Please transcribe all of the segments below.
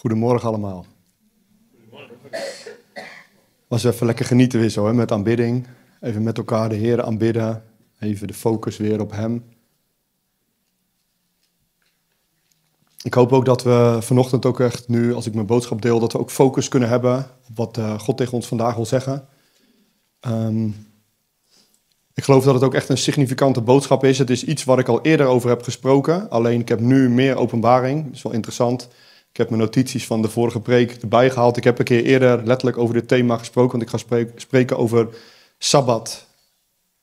Goedemorgen allemaal. Was even lekker genieten weer zo, hè, met aanbidding. Even met elkaar de Heer aanbidden. Even de focus weer op Hem. Ik hoop ook dat we vanochtend ook echt nu, als ik mijn boodschap deel, dat we ook focus kunnen hebben op wat eh, God tegen ons vandaag wil zeggen. Ehm, ik geloof dat het ook echt een significante boodschap is. Het is iets waar ik al eerder over heb gesproken, alleen ik heb nu meer openbaring. Dat is wel interessant. Ik heb mijn notities van de vorige preek erbij gehaald. Ik heb een keer eerder letterlijk over dit thema gesproken, want ik ga spreken over Sabbat.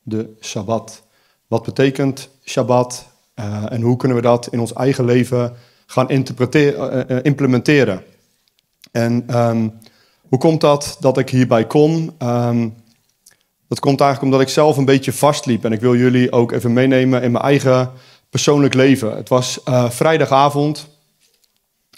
De Sabbat. Wat betekent Sabbat eh, en hoe kunnen we dat in ons eigen leven gaan uh, implementeren? En ehm, hoe komt dat dat ik hierbij kom? Ehm, dat komt eigenlijk omdat ik zelf een beetje vastliep. En ik wil jullie ook even meenemen in mijn eigen persoonlijk leven. Het was vrijdagavond.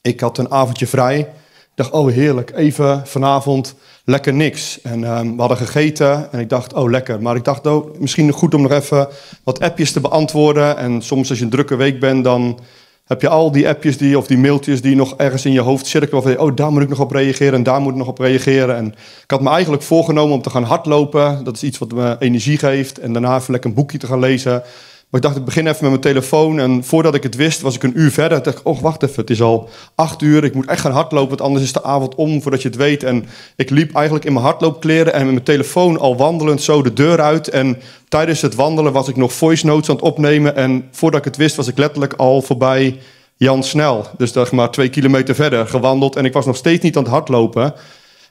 Ik had een avondje vrij. Ik dacht, oh heerlijk, even vanavond lekker niks. En ehm, we hadden gegeten en ik dacht, oh lekker. Maar ik dacht, ook oh, misschien goed om nog even wat appjes te beantwoorden. En soms als je een drukke week bent, dan heb je al die appjes die, of die mailtjes die nog ergens in je hoofd cirkelen. Of oh, daar moet ik nog op reageren en daar moet ik nog op reageren. En ik had me eigenlijk voorgenomen om te gaan hardlopen. Dat is iets wat me energie geeft. En daarna even lekker een boekje te gaan lezen. Maar ik dacht, ik begin even met mijn telefoon. En voordat ik het wist, was ik een uur verder. Ik dacht, oh, wacht even, het is al acht uur. Ik moet echt gaan hardlopen, want anders is de avond om voordat je het weet. En ik liep eigenlijk in mijn hardloopkleren en met mijn telefoon al wandelend zo de deur uit. En tijdens het wandelen was ik nog voice notes aan het opnemen. En voordat ik het wist, was ik letterlijk al voorbij Jan Snel. Dus dacht maar twee kilometer verder gewandeld. En ik was nog steeds niet aan het hardlopen.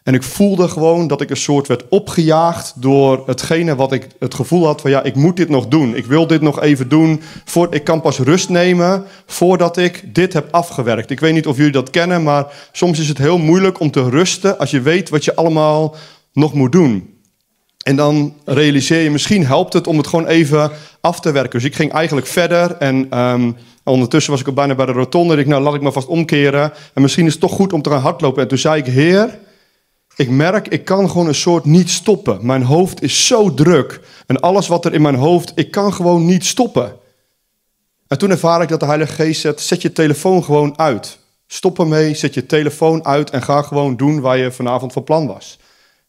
En ik voelde gewoon dat ik een soort werd opgejaagd door hetgene wat ik het gevoel had van ja, ik moet dit nog doen. Ik wil dit nog even doen. Voor, ik kan pas rust nemen voordat ik dit heb afgewerkt. Ik weet niet of jullie dat kennen, maar soms is het heel moeilijk om te rusten als je weet wat je allemaal nog moet doen. En dan realiseer je, misschien helpt het om het gewoon even af te werken. Dus ik ging eigenlijk verder en ehm, ondertussen was ik al bijna bij de rotonde. ik nou, laat ik me vast omkeren. En misschien is het toch goed om te gaan hardlopen. En toen zei ik, heer, ik merk, ik kan gewoon een soort niet stoppen. Mijn hoofd is zo druk. En alles wat er in mijn hoofd, ik kan gewoon niet stoppen. En toen ervaar ik dat de Heilige Geest zegt, zet je telefoon gewoon uit. Stop ermee, zet je telefoon uit en ga gewoon doen waar je vanavond van plan was.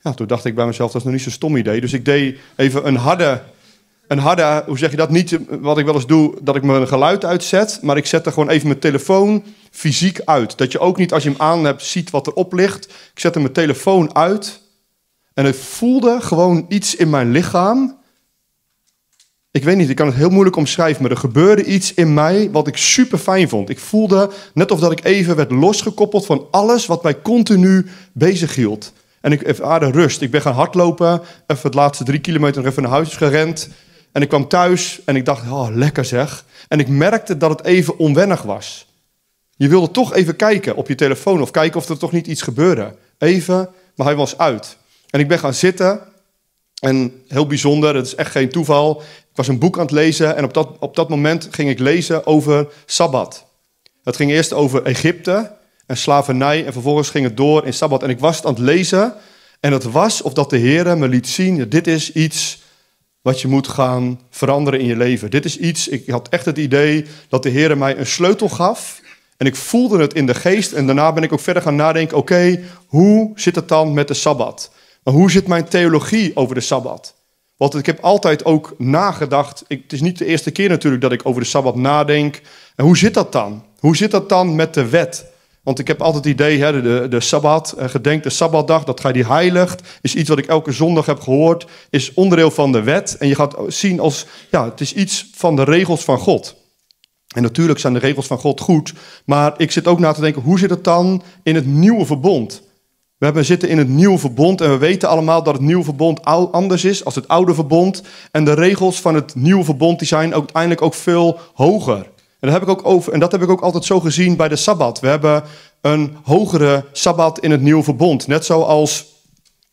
Ja, toen dacht ik bij mezelf, dat is nog niet zo'n stom idee. Dus ik deed even een harde, een harde, hoe zeg je dat, niet wat ik wel eens doe, dat ik mijn geluid uitzet. Maar ik zet er gewoon even mijn telefoon fysiek uit. Dat je ook niet als je hem aan hebt ziet wat erop ligt. Ik zette mijn telefoon uit en het voelde gewoon iets in mijn lichaam. Ik weet niet, ik kan het heel moeilijk omschrijven, maar er gebeurde iets in mij wat ik super fijn vond. Ik voelde net of dat ik even werd losgekoppeld van alles wat mij continu bezig hield. En ik ervaarde rust. Ik ben gaan hardlopen, even het laatste drie kilometer nog even naar huis gerend. En ik kwam thuis en ik dacht, oh, lekker zeg. En ik merkte dat het even onwennig was. Je wilde toch even kijken op je telefoon of kijken of er toch niet iets gebeurde. Even, maar hij was uit. En ik ben gaan zitten. En heel bijzonder, het is echt geen toeval. Ik was een boek aan het lezen en op dat, op dat moment ging ik lezen over Sabbat. Het ging eerst over Egypte en slavernij en vervolgens ging het door in Sabbat. En ik was het aan het lezen en het was of dat de Heer me liet zien, dit is iets wat je moet gaan veranderen in je leven. Dit is iets, ik had echt het idee dat de Heer mij een sleutel gaf en ik voelde het in de geest. En daarna ben ik ook verder gaan nadenken: oké, hoe zit het dan met de sabbat? Maar hoe zit mijn theologie over de sabbat? Want ik heb altijd ook nagedacht. Ik, het is niet de eerste keer natuurlijk dat ik over de sabbat nadenk. En hoe zit dat dan? Hoe zit dat dan met de wet? Want ik heb altijd het idee, de, de sabbat, eh, gedenk de sabbatdag, dat gij die heiligt, is iets wat ik elke zondag heb gehoord, is onderdeel van de wet. En je gaat zien als, ja, het is iets van de regels van God. En natuurlijk zijn de regels van God goed, maar ik zit ook na te denken, hoe zit het dan in het nieuwe verbond? We hebben zitten in het nieuwe verbond en we weten allemaal dat het nieuwe verbond anders is als het oude verbond. En de regels van het nieuwe verbond die zijn ook uiteindelijk ook veel hoger. En dat, heb ik ook over, en dat heb ik ook altijd zo gezien bij de Sabbat. We hebben een hogere Sabbat in het nieuwe verbond. Net zoals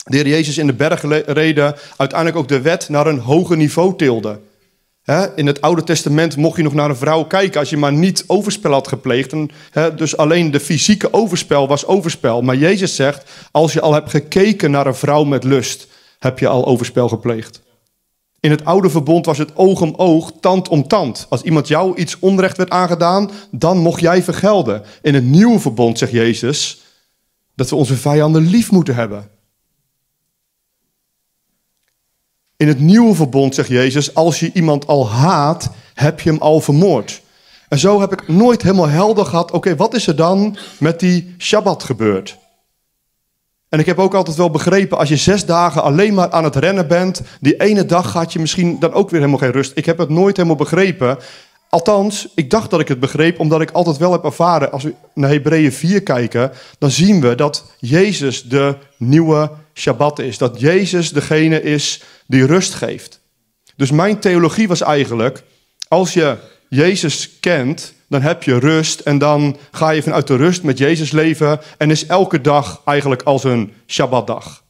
de heer Jezus in de bergreden uiteindelijk ook de wet naar een hoger niveau tilde in het Oude Testament mocht je nog naar een vrouw kijken als je maar niet overspel had gepleegd. En, dus alleen de fysieke overspel was overspel. Maar Jezus zegt, als je al hebt gekeken naar een vrouw met lust, heb je al overspel gepleegd. In het oude verbond was het oog om oog, tand om tand. Als iemand jou iets onrecht werd aangedaan, dan mocht jij vergelden. In het nieuwe verbond zegt Jezus dat we onze vijanden lief moeten hebben. In het nieuwe verbond zegt Jezus, als je iemand al haat, heb je hem al vermoord. En zo heb ik nooit helemaal helder gehad, oké, wat is er dan met die Shabbat gebeurd? En ik heb ook altijd wel begrepen, als je zes dagen alleen maar aan het rennen bent, die ene dag gaat je misschien dan ook weer helemaal geen rust. Ik heb het nooit helemaal begrepen. Althans, ik dacht dat ik het begreep, omdat ik altijd wel heb ervaren. Als we naar Hebreeën 4 kijken, dan zien we dat Jezus de nieuwe Shabbat is. Dat Jezus degene is die rust geeft. Dus mijn theologie was eigenlijk: als je Jezus kent, dan heb je rust. En dan ga je vanuit de rust met Jezus leven. En is elke dag eigenlijk als een Shabbatdag.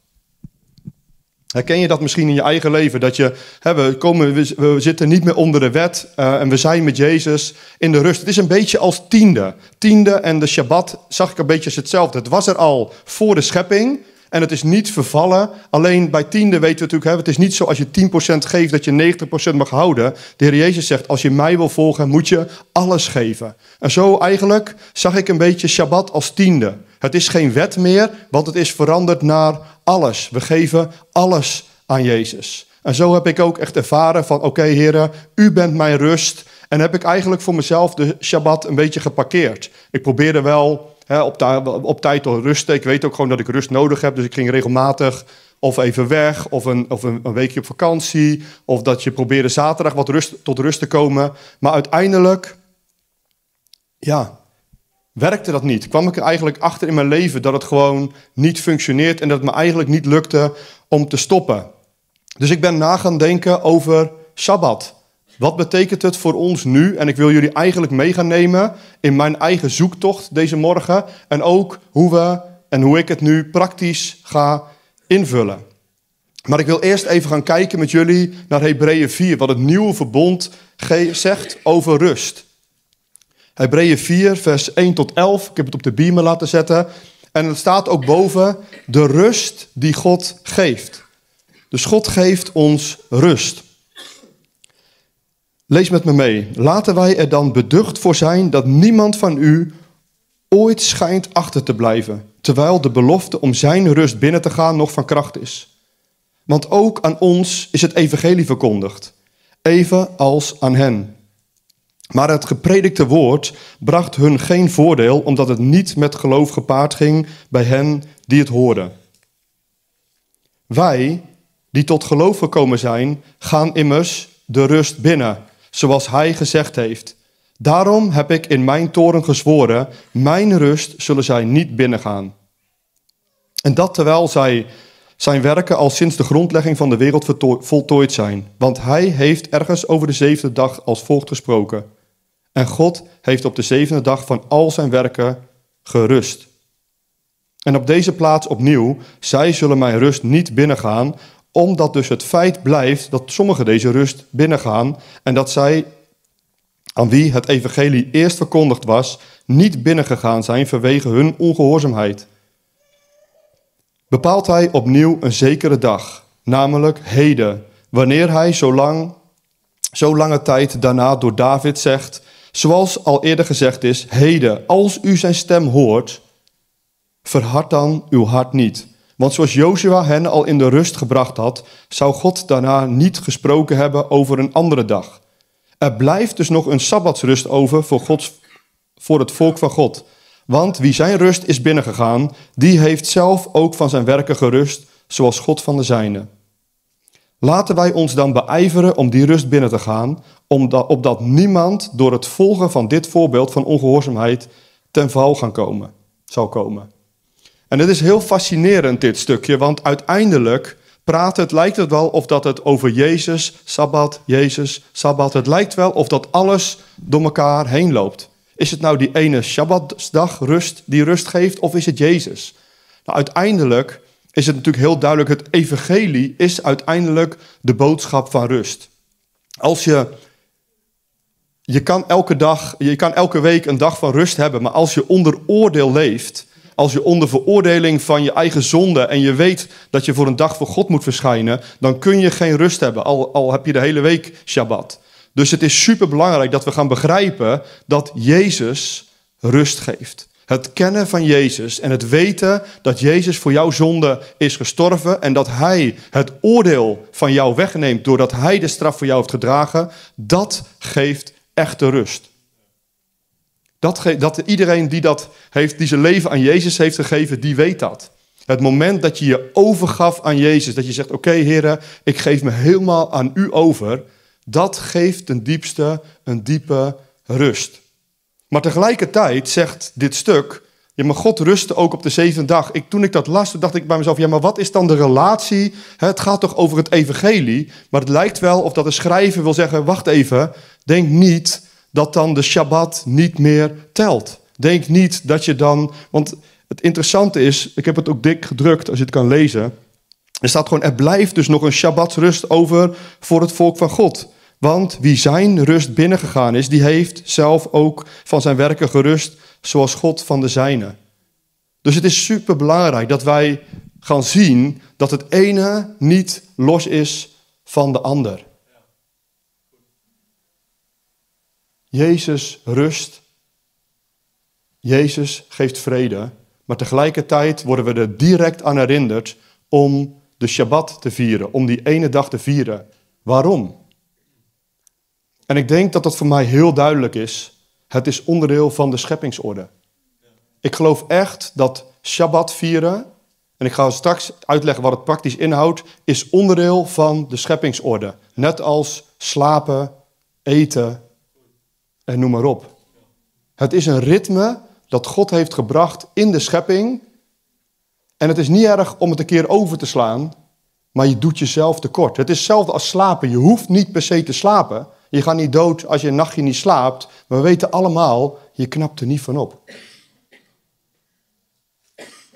Ken je dat misschien in je eigen leven? Dat je, hè, we, komen, we, zitten niet meer onder de wet eh, en we zijn met Jezus in de rust. Het is een beetje als tiende. Tiende en de Shabbat zag ik een beetje als hetzelfde. Het was er al voor de schepping, en het is niet vervallen. Alleen bij tiende weten we natuurlijk, hè, het is niet zo als je 10% geeft dat je 90% mag houden. De Heer Jezus zegt, als je mij wil volgen, moet je alles geven. En zo eigenlijk zag ik een beetje Shabbat als tiende. Het is geen wet meer, want het is veranderd naar alles. We geven alles aan Jezus. En zo heb ik ook echt ervaren van, oké okay, heren, u bent mijn rust. En heb ik eigenlijk voor mezelf de Shabbat een beetje geparkeerd. Ik probeerde wel hè, op, op, tijd te rusten. Ik weet ook gewoon dat ik rust nodig heb, dus ik ging regelmatig of even weg, of een, of een weekje op vakantie. Of dat je probeerde zaterdag wat rust, tot rust te komen. Maar uiteindelijk, ja, werkte dat niet. Kwam ik er eigenlijk achter in mijn leven dat het gewoon niet functioneert en dat het me eigenlijk niet lukte om te stoppen. Dus ik ben na gaan denken over Sabbat. Wat betekent het voor ons nu? En ik wil jullie eigenlijk mee gaan nemen in mijn eigen zoektocht deze morgen. En ook hoe we en hoe ik het nu praktisch ga invullen. Maar ik wil eerst even gaan kijken met jullie naar Hebreeën 4, wat het nieuwe verbond zegt over rust. Hebreeën 4, vers 1 tot 11. Ik heb het op de beamer laten zetten. En het staat ook boven de rust die God geeft. Dus God geeft ons rust. Lees met me mee. Laten wij er dan beducht voor zijn dat niemand van u ooit schijnt achter te blijven, terwijl de belofte om zijn rust binnen te gaan nog van kracht is. Want ook aan ons is het evangelie verkondigd, even als aan hen. Maar het gepredikte woord bracht hun geen voordeel, omdat het niet met geloof gepaard ging bij hen die het hoorden. Wij, die tot geloof gekomen zijn, gaan immers de rust binnen, zoals hij gezegd heeft. Daarom heb ik in mijn toren gezworen, mijn rust zullen zij niet binnengaan. En dat terwijl zij zijn werken al sinds de grondlegging van de wereld voltooid zijn. Want hij heeft ergens over de zevende dag als volgt gesproken. En God heeft op de zevende dag van al zijn werken gerust. En op deze plaats opnieuw, zij zullen mijn rust niet binnengaan, omdat dus het feit blijft dat sommigen deze rust binnengaan en dat zij, aan wie het evangelie eerst verkondigd was, niet binnengegaan zijn vanwege hun ongehoorzaamheid. Bepaalt hij opnieuw een zekere dag, namelijk heden, wanneer hij zo lang zo lange tijd daarna door David zegt, Zoals al eerder gezegd is, heden, als u zijn stem hoort, verhard dan uw hart niet. Want zoals Joshua hen al in de rust gebracht had, zou God daarna niet gesproken hebben over een andere dag. Er blijft dus nog een sabbatsrust over voor, Gods, voor het volk van God. Want wie zijn rust is binnengegaan, die heeft zelf ook van zijn werken gerust, zoals God van de zijne. Laten wij ons dan beijveren om die rust binnen te gaan, omdat, opdat niemand door het volgen van dit voorbeeld van ongehoorzaamheid ten val gaan komen, zal komen. En het is heel fascinerend, dit stukje, want uiteindelijk praat het, lijkt het wel of dat het over Jezus, Sabbat, Jezus, Sabbat, het lijkt wel of dat alles door elkaar heen loopt. Is het nou die ene Sabbatdag rust die rust geeft of is het Jezus? Nou, uiteindelijk is het natuurlijk heel duidelijk, het evangelie is uiteindelijk de boodschap van rust. Als je, je kan elke dag, je kan elke week een dag van rust hebben, maar als je onder oordeel leeft, als je onder veroordeling van je eigen zonde en je weet dat je voor een dag voor God moet verschijnen, dan kun je geen rust hebben, al, al heb je de hele week Shabbat. Dus het is super belangrijk dat we gaan begrijpen dat Jezus rust geeft. Het kennen van Jezus en het weten dat Jezus voor jouw zonde is gestorven en dat Hij het oordeel van jou wegneemt doordat Hij de straf voor jou heeft gedragen, dat geeft echte rust. Dat, dat iedereen die, dat heeft, die zijn leven aan Jezus heeft gegeven, die weet dat. Het moment dat je je overgaf aan Jezus, dat je zegt, oké okay, ik geef me helemaal aan U over, dat geeft ten diepste een diepe rust. Maar tegelijkertijd zegt dit stuk, ja, maar God rustte ook op de zevende dag. Ik, toen ik dat las, dacht ik bij mezelf, ja, maar wat is dan de relatie? Het gaat toch over het evangelie? Maar het lijkt wel of dat de schrijver wil zeggen, wacht even, denk niet dat dan de Shabbat niet meer telt. Denk niet dat je dan, want het interessante is, ik heb het ook dik gedrukt als je het kan lezen. Er staat gewoon, er blijft dus nog een Shabbat-rust over voor het volk van God. Want wie zijn rust binnengegaan is, die heeft zelf ook van zijn werken gerust, zoals God van de zijne. Dus het is superbelangrijk dat wij gaan zien dat het ene niet los is van de ander. Jezus rust. Jezus geeft vrede. Maar tegelijkertijd worden we er direct aan herinnerd om de Shabbat te vieren, om die ene dag te vieren. Waarom? En ik denk dat dat voor mij heel duidelijk is. Het is onderdeel van de scheppingsorde. Ik geloof echt dat Shabbat vieren, en ik ga straks uitleggen wat het praktisch inhoudt, is onderdeel van de scheppingsorde. Net als slapen, eten en noem maar op. Het is een ritme dat God heeft gebracht in de schepping. En het is niet erg om het een keer over te slaan, maar je doet jezelf tekort. Het is hetzelfde als slapen. Je hoeft niet per se te slapen, je gaat niet dood als je een nachtje niet slaapt. Maar we weten allemaal, je knapt er niet van op.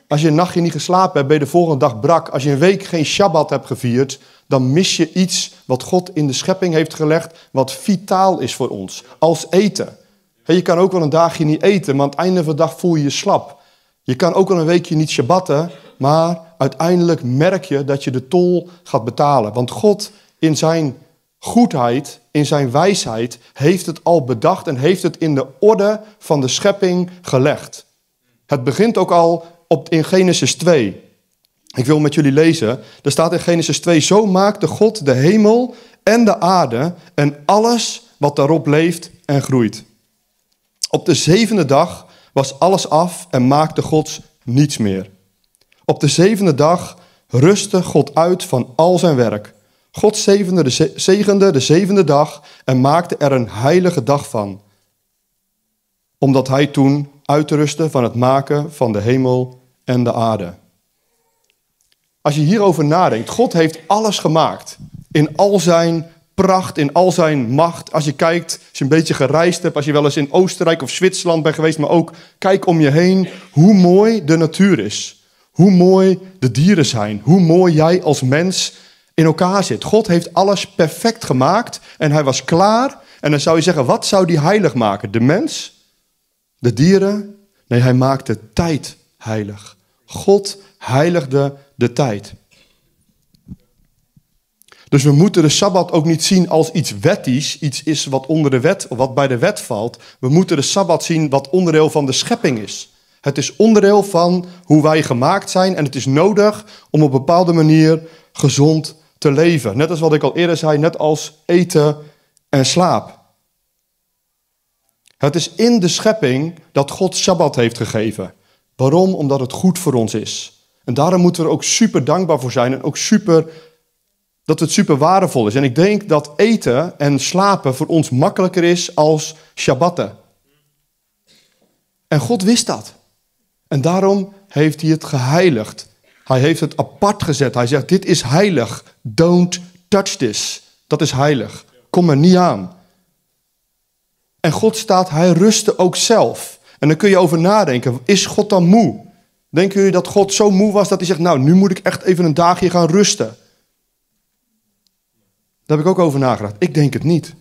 Als je een nachtje niet geslapen hebt, ben je de volgende dag brak. Als je een week geen Shabbat hebt gevierd, dan mis je iets wat God in de schepping heeft gelegd, wat vitaal is voor ons, als eten. Je kan ook wel een dagje niet eten, maar aan het einde van de dag voel je je slap. Je kan ook wel een weekje niet shabbatten, maar uiteindelijk merk je dat je de tol gaat betalen. Want God in zijn goedheid, in zijn wijsheid, heeft het al bedacht en heeft het in de orde van de schepping gelegd. Het begint ook al op, in Genesis 2. Ik wil met jullie lezen. Er staat in Genesis 2: Zo maakte God de hemel en de aarde en alles wat daarop leeft en groeit. Op de zevende dag was alles af en maakte Gods niets meer. Op de zevende dag rustte God uit van al zijn werk. God zegende de, zegende de zevende dag en maakte er een heilige dag van, omdat hij toen uitrustte van het maken van de hemel en de aarde. Als je hierover nadenkt, God heeft alles gemaakt. In al zijn pracht, in al zijn macht. Als je kijkt, als je een beetje gereisd hebt, als je wel eens in Oostenrijk of Zwitserland bent geweest, maar ook kijk om je heen hoe mooi de natuur is. Hoe mooi de dieren zijn. Hoe mooi jij als mens in elkaar zit. God heeft alles perfect gemaakt en hij was klaar. En dan zou je zeggen, wat zou die heilig maken? De mens? De dieren? Nee, hij maakte tijd heilig. God heiligde de tijd. Dus we moeten de Sabbat ook niet zien als iets wettisch, iets is wat onder de wet, wat bij de wet valt. We moeten de Sabbat zien wat onderdeel van de schepping is. Het is onderdeel van hoe wij gemaakt zijn en het is nodig om op een bepaalde manier gezond te leven. Net als wat ik al eerder zei, net als eten en slaap. Het is in de schepping dat God Shabbat heeft gegeven. Waarom? Omdat het goed voor ons is. En daarom moeten we er ook super dankbaar voor zijn en ook super, dat het super waardevol is. En ik denk dat eten en slapen voor ons makkelijker is als Shabbatten. En God wist dat. En daarom heeft hij het geheiligd. Hij heeft het apart gezet. Hij zegt, dit is heilig. Don't touch this. Dat is heilig. Kom er niet aan. En God staat, hij rustte ook zelf. En dan kun je over nadenken, is God dan moe? Denken jullie dat God zo moe was dat hij zegt, nou, nu moet ik echt even een dagje gaan rusten? Daar heb ik ook over nagedacht. Ik denk het niet.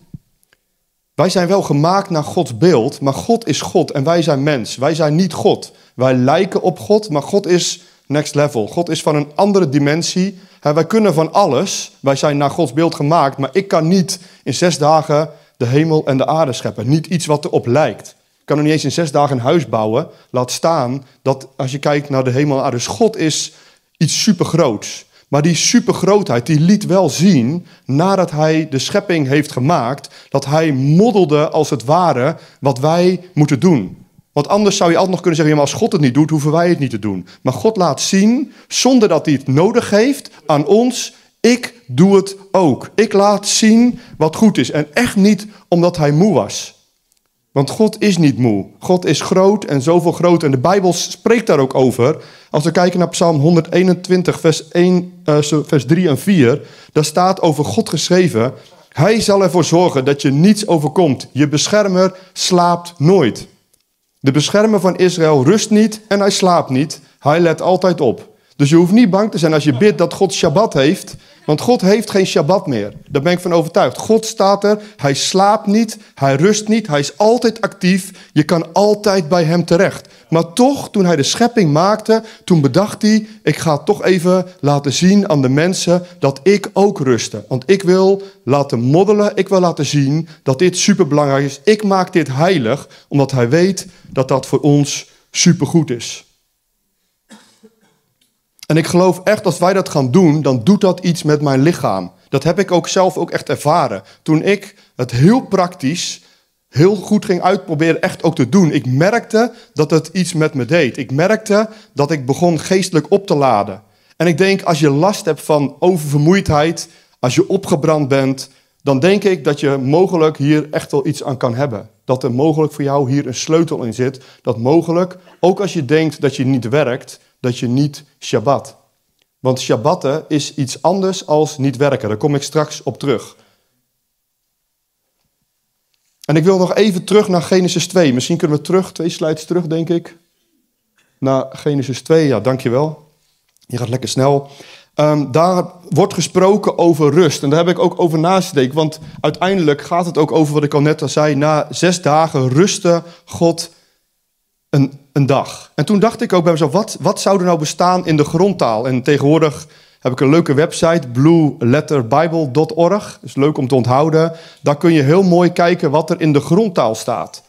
Wij zijn wel gemaakt naar Gods beeld, maar God is God en wij zijn mens. Wij zijn niet God. Wij lijken op God, maar God is next level. God is van een andere dimensie. wij kunnen van alles. Wij zijn naar Gods beeld gemaakt. Maar ik kan niet in zes dagen de hemel en de aarde scheppen. Niet iets wat erop lijkt. Ik kan nog niet eens in zes dagen een huis bouwen. Laat staan dat als je kijkt naar de hemel en aarde. Dus God is iets supergroots. Maar die supergrootheid, die liet wel zien, nadat hij de schepping heeft gemaakt, dat hij modelde als het ware wat wij moeten doen. Want anders zou je altijd nog kunnen zeggen: ja, maar als God het niet doet, hoeven wij het niet te doen. Maar God laat zien, zonder dat hij het nodig heeft, aan ons: ik doe het ook. Ik laat zien wat goed is. En echt niet omdat hij moe was. Want God is niet moe. God is groot en zoveel groot. En de Bijbel spreekt daar ook over. Als we kijken naar Psalm 121, vers, 1, eh, vers 3 en 4, daar staat over God geschreven: Hij zal ervoor zorgen dat je niets overkomt. Je beschermer slaapt nooit. De beschermer van Israël rust niet en hij slaapt niet. Hij let altijd op. Dus je hoeft niet bang te zijn als je bidt dat God Shabbat heeft. Want God heeft geen Shabbat meer. Daar ben ik van overtuigd. God staat er, hij slaapt niet, hij rust niet, hij is altijd actief. Je kan altijd bij hem terecht. Maar toch, toen hij de schepping maakte, toen bedacht hij... ik ga toch even laten zien aan de mensen dat ik ook ruste. Want ik wil laten moddelen, ik wil laten zien dat dit superbelangrijk is. Ik maak dit heilig, omdat hij weet dat dat voor ons supergoed is. En ik geloof echt, als wij dat gaan doen, dan doet dat iets met mijn lichaam. Dat heb ik ook zelf ook echt ervaren. Toen ik het heel praktisch, heel goed ging uitproberen echt ook te doen. Ik merkte dat het iets met me deed. Ik merkte dat ik begon geestelijk op te laden. En ik denk, als je last hebt van oververmoeidheid, als je opgebrand bent, dan denk ik dat je mogelijk hier echt wel iets aan kan hebben. Dat er mogelijk voor jou hier een sleutel in zit. Dat mogelijk, ook als je denkt dat je niet werkt, dat je niet Shabbat. Want Shabbatten is iets anders als niet werken. Daar kom ik straks op terug. En ik wil nog even terug naar Genesis 2. Misschien kunnen we terug, twee slides terug, denk ik. Naar Genesis 2, ja, dankjewel. Je gaat lekker snel. Ehm, daar wordt gesproken over rust. En daar heb ik ook over nagedacht. Want uiteindelijk gaat het ook over wat ik al net al zei. Na zes dagen rustte God een een dag. En toen dacht ik ook bij mezelf, wat, wat zou er nou bestaan in de grondtaal? En tegenwoordig heb ik een leuke website, blueletterbible.org. Is leuk om te onthouden. Daar kun je heel mooi kijken wat er in de grondtaal staat.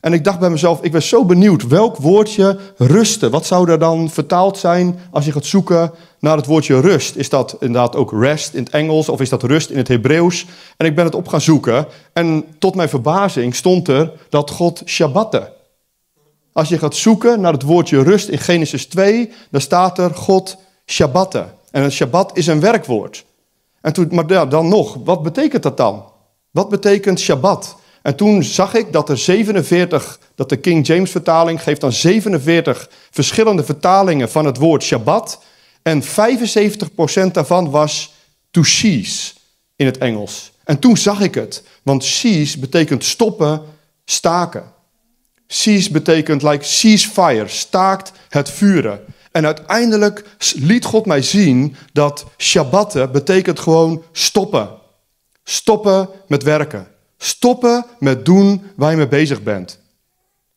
En ik dacht bij mezelf, ik was zo benieuwd, welk woordje rusten? Wat zou er dan vertaald zijn als je gaat zoeken naar het woordje rust? Is dat inderdaad ook rest in het Engels of is dat rust in het Hebreeuws? En ik ben het op gaan zoeken en tot mijn verbazing stond er dat God Shabbatte als je gaat zoeken naar het woordje rust in Genesis 2, dan staat er God Shabbatte. En een Shabbat is een werkwoord. En toen, maar dan nog, wat betekent dat dan? Wat betekent Shabbat? En toen zag ik dat er 47, dat de King James vertaling geeft dan 47 verschillende vertalingen van het woord Shabbat. En 75% daarvan was to cease in het Engels. En toen zag ik het, want cease betekent stoppen, staken. Cease betekent like ceasefire, staakt het vuren. En uiteindelijk liet God mij zien dat Shabbatten betekent gewoon stoppen. Stoppen met werken. Stoppen met doen waar je mee bezig bent.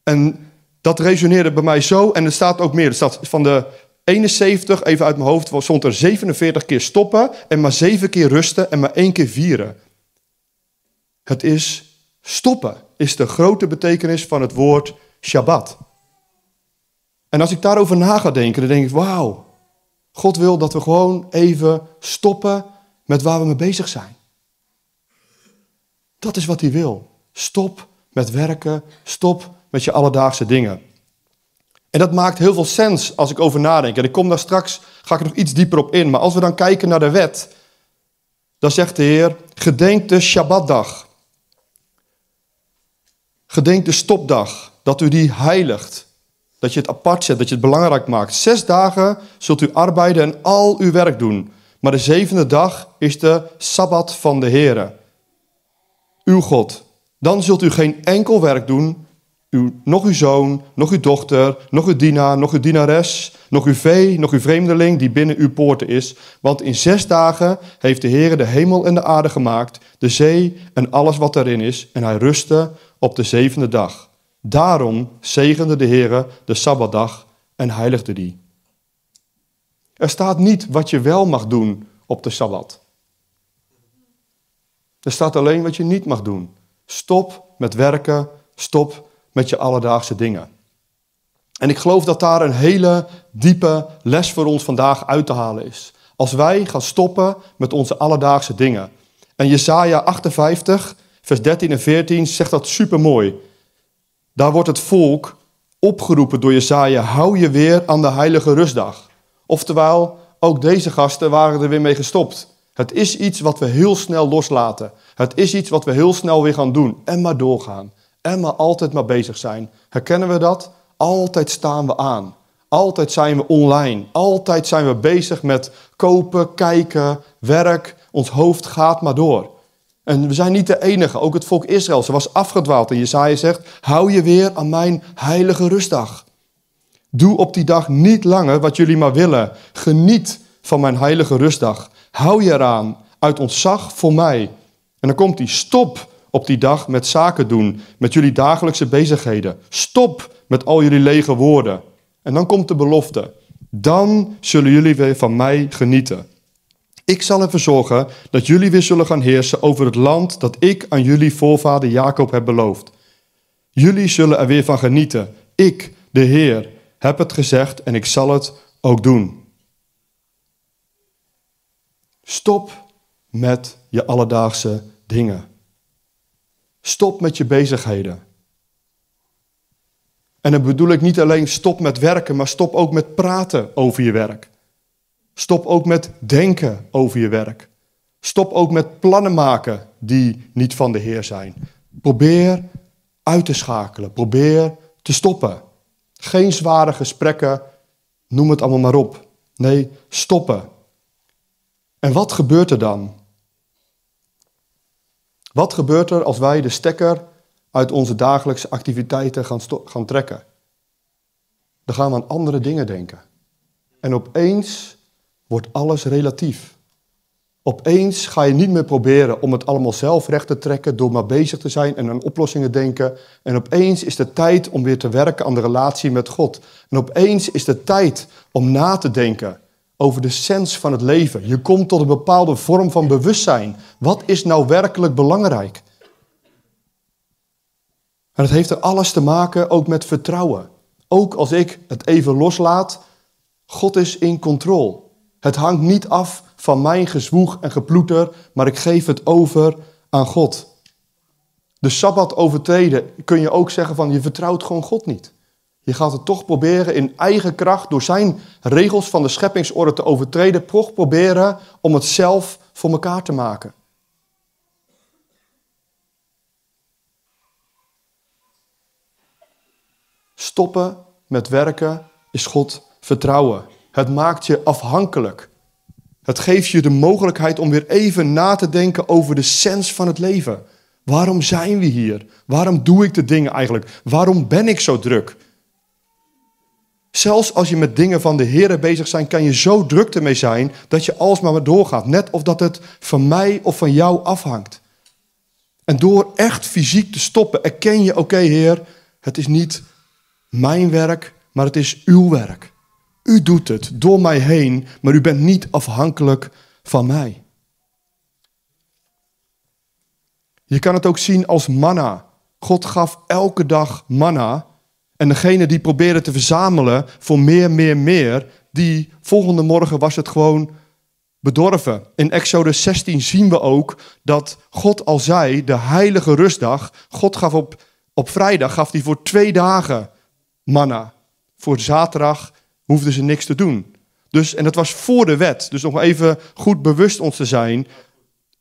En dat resoneerde bij mij zo. En er staat ook meer. Er staat van de 71, even uit mijn hoofd, stond er 47 keer stoppen. En maar 7 keer rusten en maar één keer vieren. Het is Stoppen is de grote betekenis van het woord Shabbat. En als ik daarover na ga denken, dan denk ik, wauw, God wil dat we gewoon even stoppen met waar we mee bezig zijn. Dat is wat hij wil. Stop met werken, stop met je alledaagse dingen. En dat maakt heel veel sens als ik over nadenk. En ik kom daar straks, ga ik nog iets dieper op in. Maar als we dan kijken naar de wet, dan zegt de Heer, gedenk de Shabbatdag. Gedenk de stopdag, dat u die heiligt. Dat je het apart zet, dat je het belangrijk maakt. Zes dagen zult u arbeiden en al uw werk doen. Maar de zevende dag is de Sabbat van de Heere, uw God. Dan zult u geen enkel werk doen, uw, nog uw zoon, nog uw dochter, nog uw dienaar, nog uw dienares, nog uw vee, nog uw vreemdeling die binnen uw poorten is. Want in zes dagen heeft de Heer de hemel en de aarde gemaakt, de zee en alles wat daarin is. En hij rustte op de zevende dag. Daarom zegende de Heer de Sabbatdag en heiligde die. Er staat niet wat je wel mag doen op de Sabbat. Er staat alleen wat je niet mag doen. Stop met werken, stop met je alledaagse dingen. En ik geloof dat daar een hele diepe les voor ons vandaag uit te halen is. Als wij gaan stoppen met onze alledaagse dingen. En Jesaja 58, vers 13 en 14 zegt dat supermooi. Daar wordt het volk opgeroepen door Jesaja, hou je weer aan de heilige rustdag. Oftewel, ook deze gasten waren er weer mee gestopt. Het is iets wat we heel snel loslaten. Het is iets wat we heel snel weer gaan doen en maar doorgaan. En maar altijd maar bezig zijn. Herkennen we dat? Altijd staan we aan. Altijd zijn we online. Altijd zijn we bezig met kopen, kijken, werk. Ons hoofd gaat maar door. En we zijn niet de enige, ook het volk Israël. Ze was afgedwaald en Jesaja zegt, hou je weer aan mijn heilige rustdag. Doe op die dag niet langer wat jullie maar willen. Geniet van mijn heilige rustdag. Hou je eraan, uit ontzag voor mij. En dan komt die, stop op die dag met zaken doen, met jullie dagelijkse bezigheden. Stop met al jullie lege woorden. En dan komt de belofte. Dan zullen jullie weer van mij genieten. Ik zal ervoor zorgen dat jullie weer zullen gaan heersen over het land dat ik aan jullie voorvader Jacob heb beloofd. Jullie zullen er weer van genieten. Ik, de Heer, heb het gezegd en ik zal het ook doen. Stop met je alledaagse dingen. Stop met je bezigheden. En dan bedoel ik niet alleen stop met werken, maar stop ook met praten over je werk. Stop ook met denken over je werk. Stop ook met plannen maken die niet van de Heer zijn. Probeer uit te schakelen. Probeer te stoppen. Geen zware gesprekken, noem het allemaal maar op. Nee, stoppen. En wat gebeurt er dan? Wat gebeurt er als wij de stekker uit onze dagelijkse activiteiten gaan, gaan trekken? Dan gaan we aan andere dingen denken. En opeens wordt alles relatief. Opeens ga je niet meer proberen om het allemaal zelf recht te trekken door maar bezig te zijn en aan oplossingen denken. En opeens is de tijd om weer te werken aan de relatie met God. En opeens is de tijd om na te denken over de sens van het leven. Je komt tot een bepaalde vorm van bewustzijn. Wat is nou werkelijk belangrijk? En het heeft er alles te maken ook met vertrouwen. Ook als ik het even loslaat, God is in controle. Het hangt niet af van mijn gezwoeg en geploeter, maar ik geef het over aan God. De Sabbat overtreden kun je ook zeggen van je vertrouwt gewoon God niet. Je gaat het toch proberen in eigen kracht door zijn regels van de scheppingsorde te overtreden, toch proberen om het zelf voor elkaar te maken. Stoppen met werken is God vertrouwen. Het maakt je afhankelijk. Het geeft je de mogelijkheid om weer even na te denken over de sens van het leven. Waarom zijn we hier? Waarom doe ik de dingen eigenlijk? Waarom ben ik zo druk? Zelfs als je met dingen van de Heer bezig zijn, kan je zo druk ermee zijn dat je alsmaar maar doorgaat. Net of dat het van mij of van jou afhangt. En door echt fysiek te stoppen, erken je, oké Heer, het is niet mijn werk, maar het is uw werk. U doet het door mij heen, maar u bent niet afhankelijk van mij. Je kan het ook zien als manna. God gaf elke dag manna. En degene die probeerde te verzamelen voor meer, meer, meer, die volgende morgen was het gewoon bedorven. In Exodus 16 zien we ook dat God al zei, de heilige rustdag, God gaf op, op vrijdag, gaf hij voor twee dagen manna. Voor zaterdag hoefden ze niks te doen. Dus, en dat was voor de wet. Dus nog even goed bewust ons te zijn.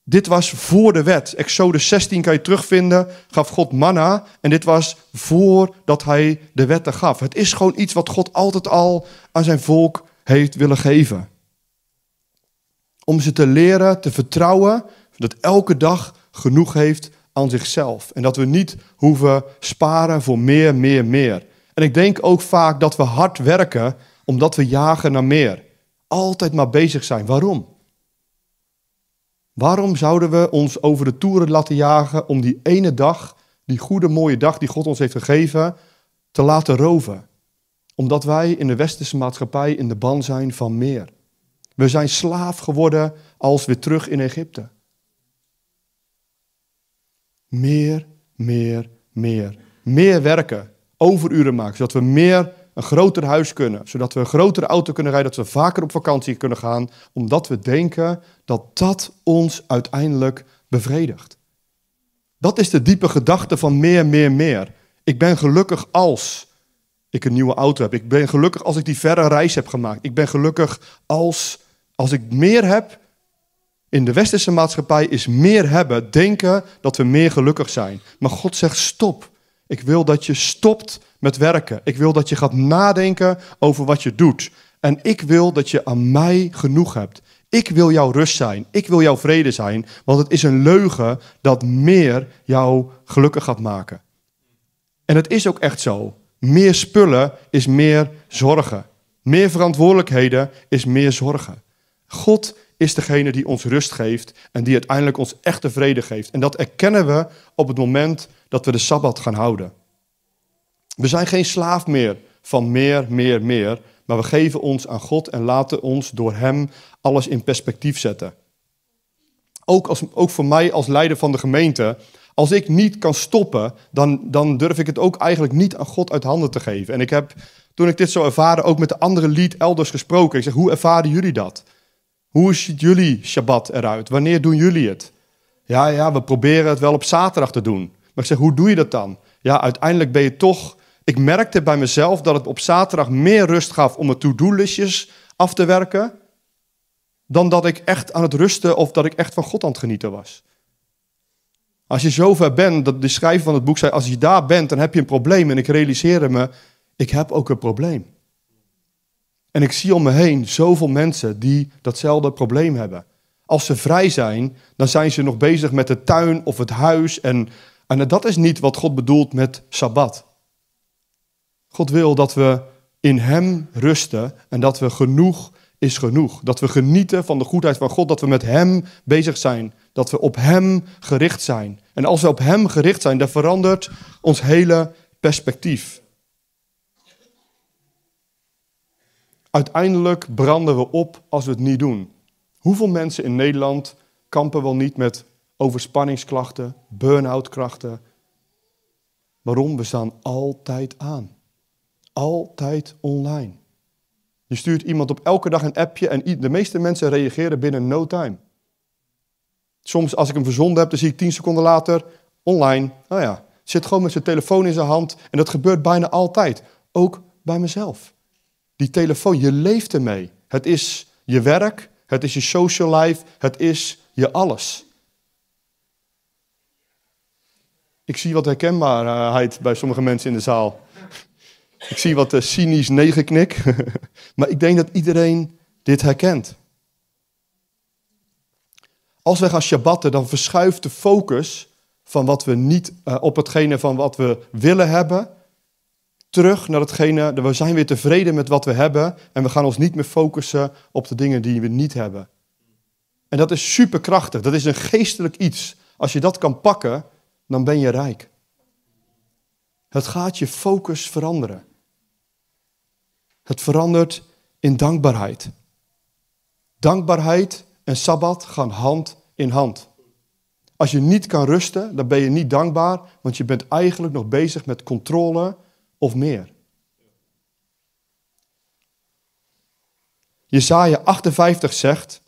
Dit was voor de wet. Exode 16 kan je terugvinden. Gaf God manna. En dit was voordat hij de wetten gaf. Het is gewoon iets wat God altijd al aan zijn volk heeft willen geven. Om ze te leren te vertrouwen dat elke dag genoeg heeft aan zichzelf. En dat we niet hoeven sparen voor meer, meer, meer. En ik denk ook vaak dat we hard werken omdat we jagen naar meer. Altijd maar bezig zijn. Waarom? Waarom zouden we ons over de toeren laten jagen om die ene dag, die goede mooie dag die God ons heeft gegeven, te laten roven? Omdat wij in de westerse maatschappij in de ban zijn van meer. We zijn slaaf geworden als weer terug in Egypte. Meer, meer, meer. Meer werken, overuren maken, zodat we meer een groter huis kunnen, zodat we een grotere auto kunnen rijden, dat we vaker op vakantie kunnen gaan, omdat we denken dat dat ons uiteindelijk bevredigt. Dat is de diepe gedachte van meer, meer, meer. Ik ben gelukkig als ik een nieuwe auto heb. Ik ben gelukkig als ik die verre reis heb gemaakt. Ik ben gelukkig als, als ik meer heb. In de westerse maatschappij is meer hebben, denken dat we meer gelukkig zijn. Maar God zegt stop. Ik wil dat je stopt met werken. Ik wil dat je gaat nadenken over wat je doet. En ik wil dat je aan mij genoeg hebt. Ik wil jouw rust zijn. Ik wil jouw vrede zijn. Want het is een leugen dat meer jou gelukkig gaat maken. En het is ook echt zo. Meer spullen is meer zorgen. Meer verantwoordelijkheden is meer zorgen. God is degene die ons rust geeft en die uiteindelijk ons echte vrede geeft. En dat erkennen we op het moment dat we de Sabbat gaan houden. We zijn geen slaaf meer van meer, meer, meer, maar we geven ons aan God en laten ons door Hem alles in perspectief zetten. Ook, als, ook voor mij als leider van de gemeente, als ik niet kan stoppen, dan, dan durf ik het ook eigenlijk niet aan God uit handen te geven. En ik heb, toen ik dit zo ervaren, ook met de andere lied elders gesproken. Ik zeg, hoe ervaren jullie dat? Hoe ziet jullie Shabbat eruit? Wanneer doen jullie het? Ja, ja, we proberen het wel op zaterdag te doen ik zeg, hoe doe je dat dan? Ja, uiteindelijk ben je toch... Ik merkte bij mezelf dat het op zaterdag meer rust gaf om mijn to-do-listjes af te werken... dan dat ik echt aan het rusten of dat ik echt van God aan het genieten was. Als je zover bent, dat de schrijver van het boek zei, als je daar bent, dan heb je een probleem. En ik realiseerde me, ik heb ook een probleem. En ik zie om me heen zoveel mensen die datzelfde probleem hebben. Als ze vrij zijn, dan zijn ze nog bezig met de tuin of het huis en en dat is niet wat God bedoelt met Sabbat. God wil dat we in Hem rusten en dat we genoeg is genoeg. Dat we genieten van de goedheid van God, dat we met Hem bezig zijn, dat we op Hem gericht zijn. En als we op Hem gericht zijn, dan verandert ons hele perspectief. Uiteindelijk branden we op als we het niet doen. Hoeveel mensen in Nederland kampen wel niet met overspanningsklachten, burn-out krachten. Waarom? We staan altijd aan. Altijd online. Je stuurt iemand op elke dag een appje en de meeste mensen reageren binnen no time. Soms als ik hem verzonden heb, dan zie ik tien seconden later online. Nou ja, zit gewoon met zijn telefoon in zijn hand en dat gebeurt bijna altijd. Ook bij mezelf. Die telefoon, je leeft ermee. Het is je werk, het is je social life, het is je alles. Ik zie wat herkenbaarheid bij sommige mensen in de zaal. Ik zie wat eh, cynisch negenknik. maar ik denk dat iedereen dit herkent. Als wij gaan shabbatten, dan verschuift de focus van wat we niet eh, op hetgene van wat we willen hebben, terug naar hetgene. We zijn weer tevreden met wat we hebben en we gaan ons niet meer focussen op de dingen die we niet hebben. En dat is superkrachtig. Dat is een geestelijk iets. Als je dat kan pakken, dan ben je rijk. Het gaat je focus veranderen. Het verandert in dankbaarheid. Dankbaarheid en sabbat gaan hand in hand. Als je niet kan rusten, dan ben je niet dankbaar, want je bent eigenlijk nog bezig met controle of meer. Jesaja 58 zegt,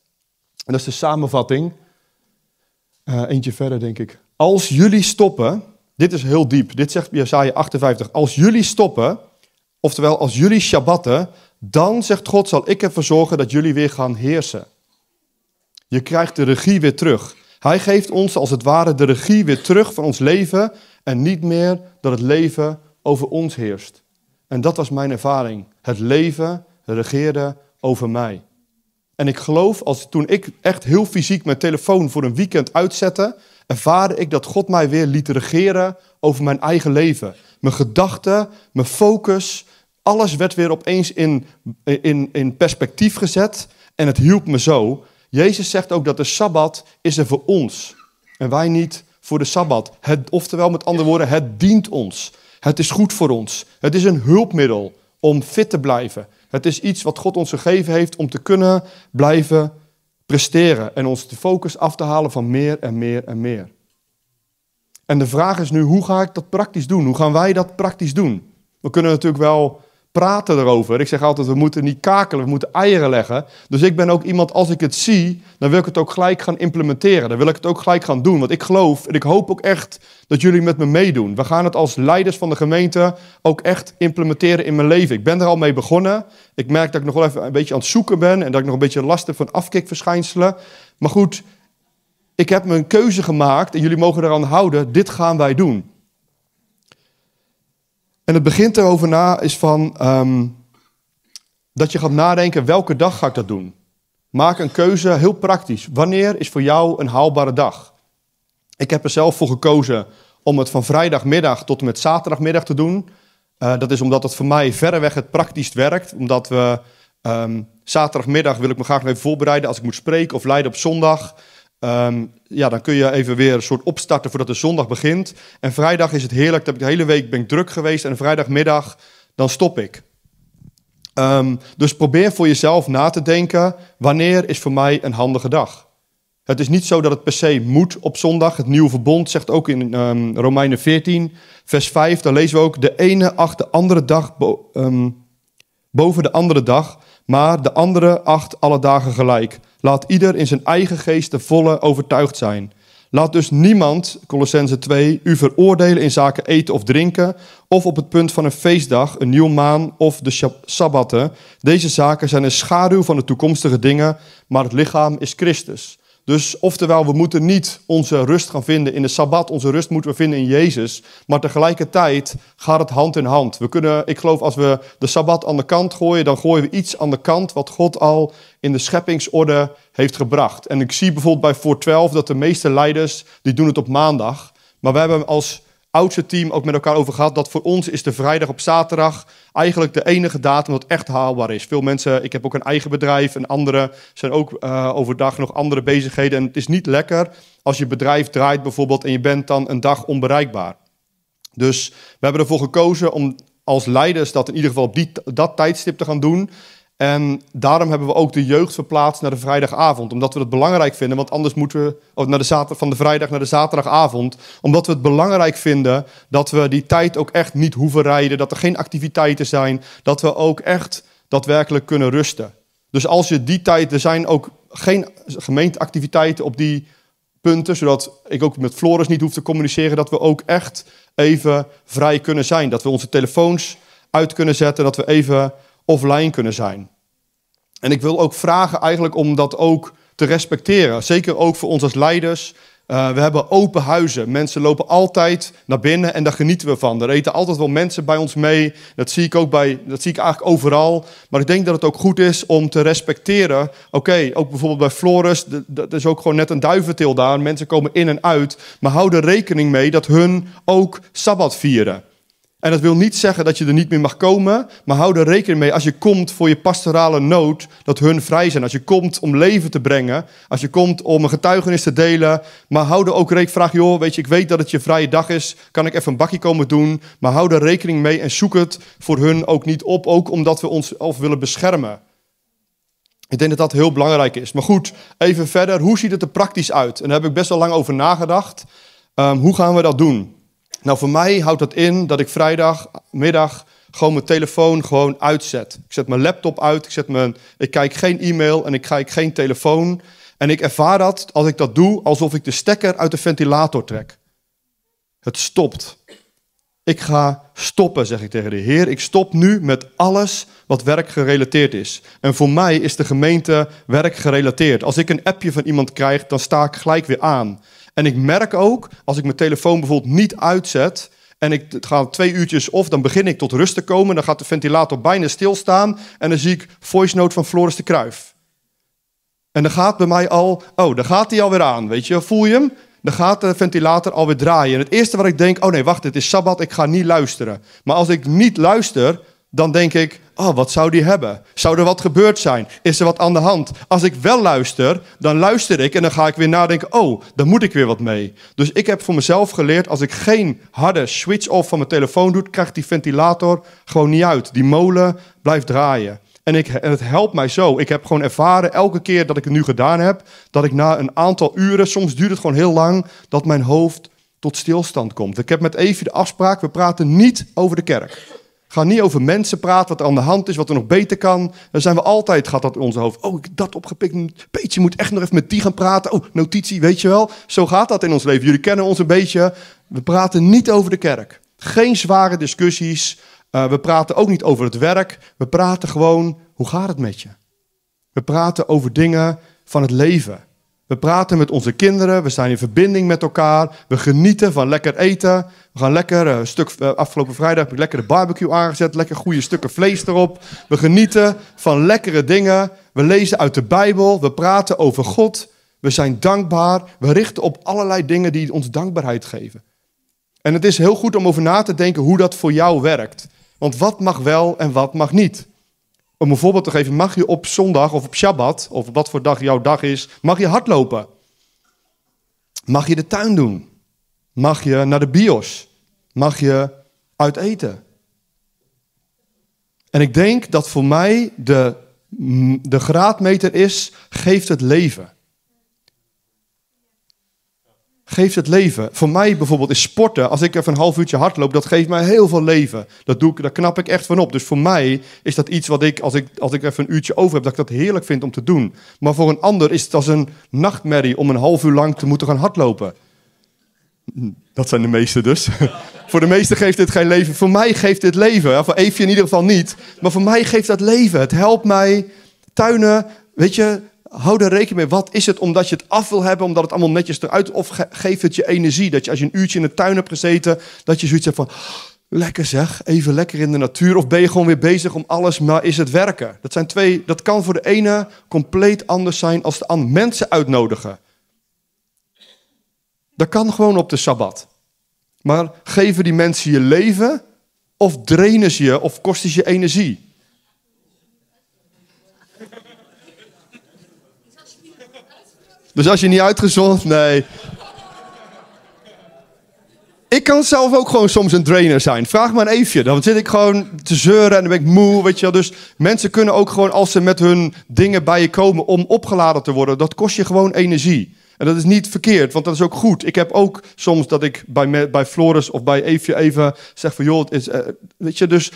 en dat is de samenvatting, eh, eentje verder denk ik. Als jullie stoppen, dit is heel diep, dit zegt Jesaja 58. Als jullie stoppen, oftewel als jullie shabbatten, dan, zegt God, zal ik ervoor zorgen dat jullie weer gaan heersen. Je krijgt de regie weer terug. Hij geeft ons als het ware de regie weer terug van ons leven en niet meer dat het leven over ons heerst. En dat was mijn ervaring. Het leven regeerde over mij. En ik geloof, als, toen ik echt heel fysiek mijn telefoon voor een weekend uitzette, ervaarde ik dat God mij weer liet regeren over mijn eigen leven. Mijn gedachten, mijn focus, alles werd weer opeens in, in, in perspectief gezet en het hielp me zo. Jezus zegt ook dat de Sabbat is er voor ons en wij niet voor de Sabbat. Het, oftewel met andere woorden, het dient ons. Het is goed voor ons. Het is een hulpmiddel om fit te blijven. Het is iets wat God ons gegeven heeft om te kunnen blijven presteren en ons de focus af te halen van meer en meer en meer. En de vraag is nu, hoe ga ik dat praktisch doen? Hoe gaan wij dat praktisch doen? We kunnen natuurlijk wel praten erover. Ik zeg altijd, we moeten niet kakelen, we moeten eieren leggen. Dus ik ben ook iemand, als ik het zie, dan wil ik het ook gelijk gaan implementeren. Dan wil ik het ook gelijk gaan doen. Want ik geloof en ik hoop ook echt dat jullie met me meedoen. We gaan het als leiders van de gemeente ook echt implementeren in mijn leven. Ik ben er al mee begonnen. Ik merk dat ik nog wel even een beetje aan het zoeken ben en dat ik nog een beetje last heb van afkikverschijnselen. Maar goed, ik heb mijn keuze gemaakt en jullie mogen eraan houden, dit gaan wij doen. En het begint erover na is van ehm, dat je gaat nadenken welke dag ga ik dat doen. Maak een keuze, heel praktisch. Wanneer is voor jou een haalbare dag? Ik heb er zelf voor gekozen om het van vrijdagmiddag tot en met zaterdagmiddag te doen. Eh, dat is omdat het voor mij verreweg het praktischst werkt. Omdat we ehm, zaterdagmiddag wil ik me graag even voorbereiden als ik moet spreken of leiden op zondag. Ehm, ja, dan kun je even weer een soort opstarten voordat de zondag begint. En vrijdag is het heerlijk. heb ik de hele week ben ik druk geweest. En vrijdagmiddag, dan stop ik. Ehm, dus probeer voor jezelf na te denken: wanneer is voor mij een handige dag? Het is niet zo dat het per se moet op zondag. Het nieuwe verbond zegt ook in ehm, Romeinen 14, vers 5, daar lezen we ook: de ene achter de andere dag boven de andere dag, maar de andere acht alle dagen gelijk. Laat ieder in zijn eigen geest de volle overtuigd zijn. Laat dus niemand, Colossense 2, u veroordelen in zaken eten of drinken, of op het punt van een feestdag, een nieuw maan of de sabbatten. Deze zaken zijn een schaduw van de toekomstige dingen, maar het lichaam is Christus. Dus oftewel, we moeten niet onze rust gaan vinden in de Sabbat. Onze rust moeten we vinden in Jezus. Maar tegelijkertijd gaat het hand in hand. We kunnen, ik geloof, als we de Sabbat aan de kant gooien, dan gooien we iets aan de kant wat God al in de scheppingsorde heeft gebracht. En ik zie bijvoorbeeld bij voor 12 dat de meeste leiders, die doen het op maandag. Maar we hebben als oudste team ook met elkaar over gehad. Dat voor ons is de vrijdag op zaterdag eigenlijk de enige datum dat echt haalbaar is. Veel mensen, ik heb ook een eigen bedrijf en anderen zijn ook eh, overdag nog andere bezigheden. En het is niet lekker als je bedrijf draait bijvoorbeeld en je bent dan een dag onbereikbaar. Dus we hebben ervoor gekozen om als leiders dat in ieder geval op die, dat tijdstip te gaan doen. En daarom hebben we ook de jeugd verplaatst naar de vrijdagavond. Omdat we het belangrijk vinden, want anders moeten we of naar de zater, van de vrijdag naar de zaterdagavond. Omdat we het belangrijk vinden dat we die tijd ook echt niet hoeven rijden. Dat er geen activiteiten zijn. Dat we ook echt daadwerkelijk kunnen rusten. Dus als je die tijd, er zijn ook geen gemeenteactiviteiten op die punten. Zodat ik ook met Floris niet hoef te communiceren. Dat we ook echt even vrij kunnen zijn. Dat we onze telefoons uit kunnen zetten. Dat we even offline kunnen zijn. En ik wil ook vragen eigenlijk om dat ook te respecteren. Zeker ook voor ons als leiders. Eh, we hebben open huizen. Mensen lopen altijd naar binnen en daar genieten we van. Er eten altijd wel mensen bij ons mee. Dat zie ik ook bij, dat zie ik eigenlijk overal. Maar ik denk dat het ook goed is om te respecteren. Oké, ook bijvoorbeeld bij Flores, dat is ook gewoon net een duiventil daar. Mensen komen in en uit. Maar hou er rekening mee dat hun ook sabbat vieren. En dat wil niet zeggen dat je er niet meer mag komen, maar hou er rekening mee als je komt voor je pastorale nood, dat hun vrij zijn. Als je komt om leven te brengen, als je komt om een getuigenis te delen, maar hou er ook rekening Vraag, joh, weet je, ik weet dat het je vrije dag is, kan ik even een bakje komen doen, maar hou er rekening mee en zoek het voor hun ook niet op, ook omdat we ons of willen beschermen. Ik denk dat dat heel belangrijk is. Maar goed, even verder, hoe ziet het er praktisch uit? En daar heb ik best wel lang over nagedacht. Ehm, hoe gaan we dat doen? Nou, voor mij houdt dat in dat ik vrijdagmiddag gewoon mijn telefoon gewoon uitzet. Ik zet mijn laptop uit, ik, zet mijn, ik kijk geen e-mail en ik kijk geen telefoon. En ik ervaar dat als ik dat doe alsof ik de stekker uit de ventilator trek. Het stopt. Ik ga stoppen, zeg ik tegen de Heer. Ik stop nu met alles wat werkgerelateerd is. En voor mij is de gemeente werkgerelateerd. Als ik een appje van iemand krijg, dan sta ik gelijk weer aan. En ik merk ook, als ik mijn telefoon bijvoorbeeld niet uitzet, en ik ga twee uurtjes of, dan begin ik tot rust te komen. Dan gaat de ventilator bijna stilstaan. En dan zie ik voice note van Floris de Kruif. En dan gaat bij mij al, oh, dan gaat hij alweer aan. Weet je, voel je hem? Dan gaat de ventilator alweer draaien. En het eerste wat ik denk, oh nee, wacht, het is sabbat, ik ga niet luisteren. Maar als ik niet luister, dan denk ik, Oh, wat zou die hebben? Zou er wat gebeurd zijn? Is er wat aan de hand? Als ik wel luister, dan luister ik en dan ga ik weer nadenken. Oh, daar moet ik weer wat mee. Dus ik heb voor mezelf geleerd: als ik geen harde switch-off van mijn telefoon doe, krijgt die ventilator gewoon niet uit. Die molen blijft draaien. En, ik, en het helpt mij zo. Ik heb gewoon ervaren, elke keer dat ik het nu gedaan heb, dat ik na een aantal uren, soms duurt het gewoon heel lang, dat mijn hoofd tot stilstand komt. Ik heb met Evie de afspraak: we praten niet over de kerk. Ga niet over mensen praten, wat er aan de hand is, wat er nog beter kan. Dan zijn we altijd, gaat dat in onze hoofd. Oh, ik heb dat opgepikt. Peetje moet echt nog even met die gaan praten. Oh, notitie, weet je wel. Zo gaat dat in ons leven. Jullie kennen ons een beetje. We praten niet over de kerk. Geen zware discussies. Eh, we praten ook niet over het werk. We praten gewoon, hoe gaat het met je? We praten over dingen van het leven. We praten met onze kinderen, we zijn in verbinding met elkaar, we genieten van lekker eten. We gaan lekker, een eh, stuk, eh, afgelopen vrijdag heb ik lekker de barbecue aangezet, lekker goede stukken vlees erop. We genieten van lekkere dingen, we lezen uit de Bijbel, we praten over God. We zijn dankbaar, we richten op allerlei dingen die ons dankbaarheid geven. En het is heel goed om over na te denken hoe dat voor jou werkt. Want wat mag wel en wat mag niet? Om een voorbeeld te geven, mag je op zondag of op Shabbat, of op wat voor dag jouw dag is, mag je hardlopen. Mag je de tuin doen. Mag je naar de bios. Mag je uit eten. En ik denk dat voor mij de, de graadmeter is, geeft het leven geeft het leven. Voor mij bijvoorbeeld is sporten, als ik even een half uurtje hardloop, dat geeft mij heel veel leven. Dat doe ik, daar knap ik echt van op. Dus voor mij is dat iets wat ik, als ik, als ik even een uurtje over heb, dat ik dat heerlijk vind om te doen. Maar voor een ander is het als een nachtmerrie om een half uur lang te moeten gaan hardlopen. Dat zijn de meesten dus. voor de meesten geeft dit geen leven. Voor mij geeft dit leven. Ja, voor Eefje in ieder geval niet. Maar voor mij geeft dat leven. Het helpt mij tuinen. Weet je, hou er rekening mee. Wat is het omdat je het af wil hebben, omdat het allemaal netjes eruit... of geeft het je energie? Dat je als je een uurtje in de tuin hebt gezeten, dat je zoiets hebt van... Lekker zeg, even lekker in de natuur. Of ben je gewoon weer bezig om alles, maar is het werken? Dat zijn twee, dat kan voor de ene compleet anders zijn als de andere. Mensen uitnodigen. Dat kan gewoon op de Sabbat. Maar geven die mensen je leven of drainen ze je of kosten ze je energie? Dus als je niet uitgezond, nee. Ik kan zelf ook gewoon soms een trainer zijn. Vraag maar een eefje. Dan zit ik gewoon te zeuren en dan ben ik moe, weet je wel. Dus mensen kunnen ook gewoon, als ze met hun dingen bij je komen om opgeladen te worden, dat kost je gewoon energie. En dat is niet verkeerd, want dat is ook goed. Ik heb ook soms dat ik bij, bij Floris of bij Eefje even zeg van... joh, het is, eh, weet je, dus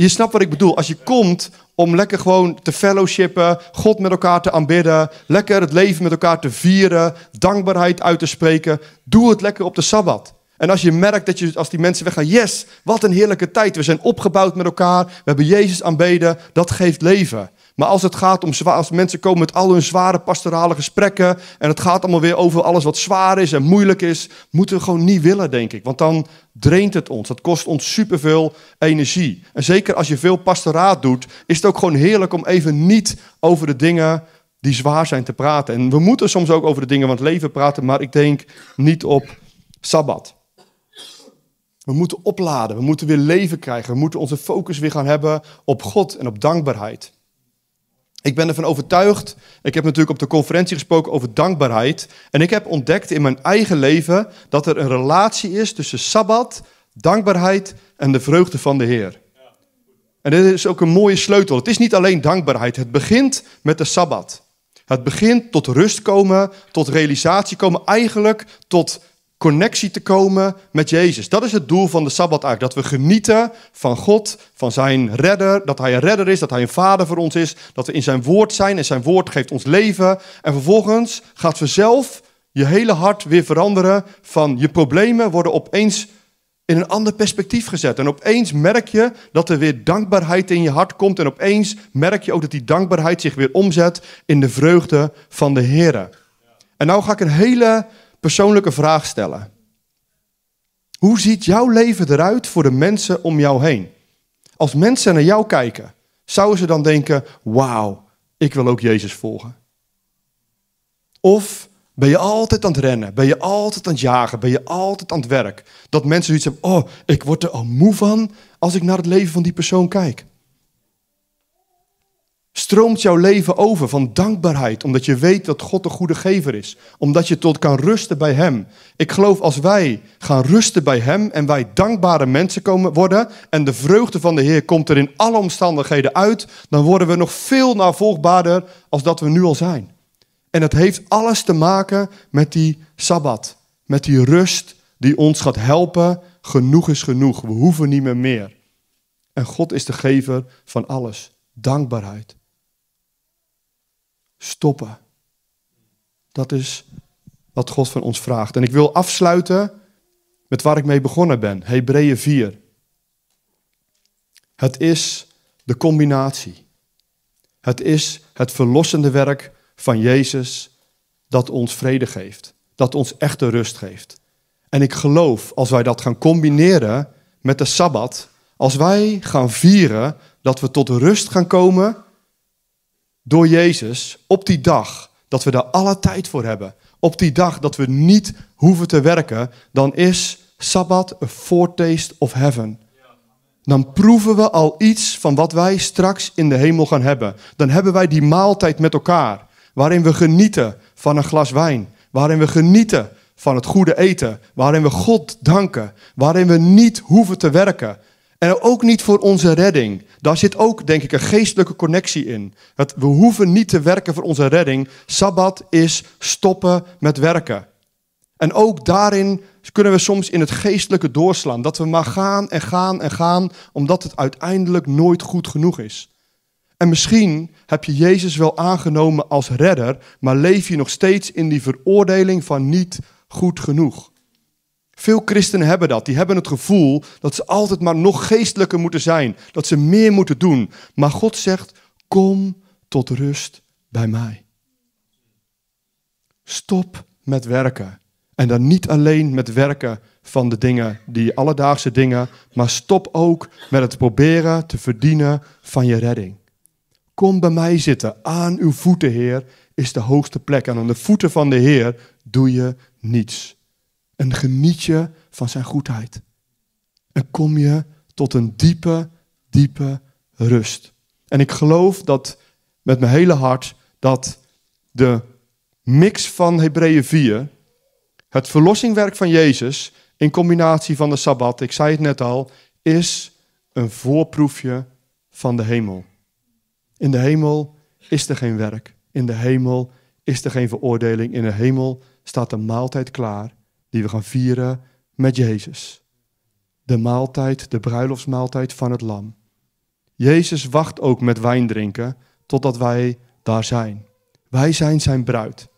je snapt wat ik bedoel. Als je komt om lekker gewoon te fellowshippen, God met elkaar te aanbidden, lekker het leven met elkaar te vieren, dankbaarheid uit te spreken, doe het lekker op de Sabbat. En als je merkt dat je, als die mensen weggaan, yes, wat een heerlijke tijd. We zijn opgebouwd met elkaar, we hebben Jezus aanbeden, dat geeft leven. Maar als het gaat om zwaar, als mensen komen met al hun zware pastorale gesprekken en het gaat allemaal weer over alles wat zwaar is en moeilijk is, moeten we gewoon niet willen, denk ik. Want dan draint het ons. Dat kost ons superveel energie. En zeker als je veel pastoraat doet, is het ook gewoon heerlijk om even niet over de dingen die zwaar zijn te praten. En we moeten soms ook over de dingen van het leven praten, maar ik denk niet op sabbat. We moeten opladen, we moeten weer leven krijgen, we moeten onze focus weer gaan hebben op God en op dankbaarheid. Ik ben ervan overtuigd, ik heb natuurlijk op de conferentie gesproken over dankbaarheid. En ik heb ontdekt in mijn eigen leven dat er een relatie is tussen sabbat, dankbaarheid en de vreugde van de Heer. En dit is ook een mooie sleutel. Het is niet alleen dankbaarheid, het begint met de sabbat. Het begint tot rust komen, tot realisatie komen, eigenlijk tot connectie te komen met Jezus. Dat is het doel van de Sabbat eigenlijk. Dat we genieten van God, van zijn redder. Dat hij een redder is, dat hij een vader voor ons is. Dat we in zijn woord zijn en zijn woord geeft ons leven. En vervolgens gaat vanzelf je hele hart weer veranderen. Van je problemen worden opeens in een ander perspectief gezet. En opeens merk je dat er weer dankbaarheid in je hart komt. En opeens merk je ook dat die dankbaarheid zich weer omzet in de vreugde van de Heer. En nou ga ik een hele persoonlijke vraag stellen. Hoe ziet jouw leven eruit voor de mensen om jou heen? Als mensen naar jou kijken, zouden ze dan denken: Wauw, ik wil ook Jezus volgen? Of ben je altijd aan het rennen? Ben je altijd aan het jagen? Ben je altijd aan het werk? Dat mensen zoiets hebben: Oh, ik word er al moe van als ik naar het leven van die persoon kijk. Stroomt jouw leven over van dankbaarheid, omdat je weet dat God de goede gever is, omdat je tot kan rusten bij Hem. Ik geloof als wij gaan rusten bij Hem en wij dankbare mensen komen worden en de vreugde van de Heer komt er in alle omstandigheden uit, dan worden we nog veel navolgbaarder als dat we nu al zijn. En dat heeft alles te maken met die Sabbat, met die rust die ons gaat helpen. Genoeg is genoeg, we hoeven niet meer meer. En God is de gever van alles. Dankbaarheid stoppen. Dat is wat God van ons vraagt. En ik wil afsluiten met waar ik mee begonnen ben. Hebreeën 4. Het is de combinatie. Het is het verlossende werk van Jezus dat ons vrede geeft, dat ons echte rust geeft. En ik geloof, als wij dat gaan combineren met de Sabbat, als wij gaan vieren dat we tot rust gaan komen door Jezus op die dag dat we daar alle tijd voor hebben, op die dag dat we niet hoeven te werken, dan is Sabbat een foretaste of heaven. Dan proeven we al iets van wat wij straks in de hemel gaan hebben. Dan hebben wij die maaltijd met elkaar, waarin we genieten van een glas wijn, waarin we genieten van het goede eten, waarin we God danken, waarin we niet hoeven te werken, en ook niet voor onze redding. Daar zit ook, denk ik, een geestelijke connectie in. we hoeven niet te werken voor onze redding. Sabbat is stoppen met werken. En ook daarin kunnen we soms in het geestelijke doorslaan. Dat we maar gaan en gaan en gaan, omdat het uiteindelijk nooit goed genoeg is. En misschien heb je Jezus wel aangenomen als redder, maar leef je nog steeds in die veroordeling van niet goed genoeg. Veel christenen hebben dat. Die hebben het gevoel dat ze altijd maar nog geestelijker moeten zijn. Dat ze meer moeten doen. Maar God zegt, kom tot rust bij mij. Stop met werken. En dan niet alleen met werken van de dingen, die alledaagse dingen, maar stop ook met het proberen te verdienen van je redding. Kom bij mij zitten, aan uw voeten, Heer, is de hoogste plek. En aan de voeten van de Heer doe je niets een genietje van zijn goedheid. En kom je tot een diepe, diepe rust. En ik geloof dat met mijn hele hart dat de mix van Hebreeën 4, het verlossingwerk van Jezus in combinatie van de Sabbat, ik zei het net al, is een voorproefje van de hemel. In de hemel is er geen werk. In de hemel is er geen veroordeling. In de hemel staat de maaltijd klaar die we gaan vieren met Jezus. De maaltijd, de bruiloftsmaaltijd van het lam. Jezus wacht ook met wijn drinken totdat wij daar zijn. Wij zijn zijn bruid.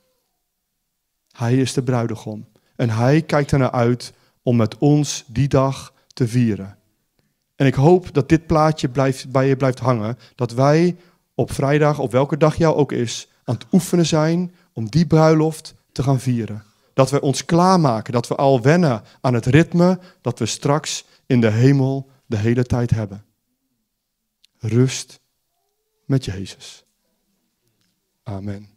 Hij is de bruidegom. En hij kijkt ernaar uit om met ons die dag te vieren. En ik hoop dat dit plaatje blijft, bij je blijft hangen. Dat wij op vrijdag, op welke dag jou ook is, aan het oefenen zijn om die bruiloft te gaan vieren dat we ons klaarmaken, dat we al wennen aan het ritme dat we straks in de hemel de hele tijd hebben. Rust met Jezus. Amen.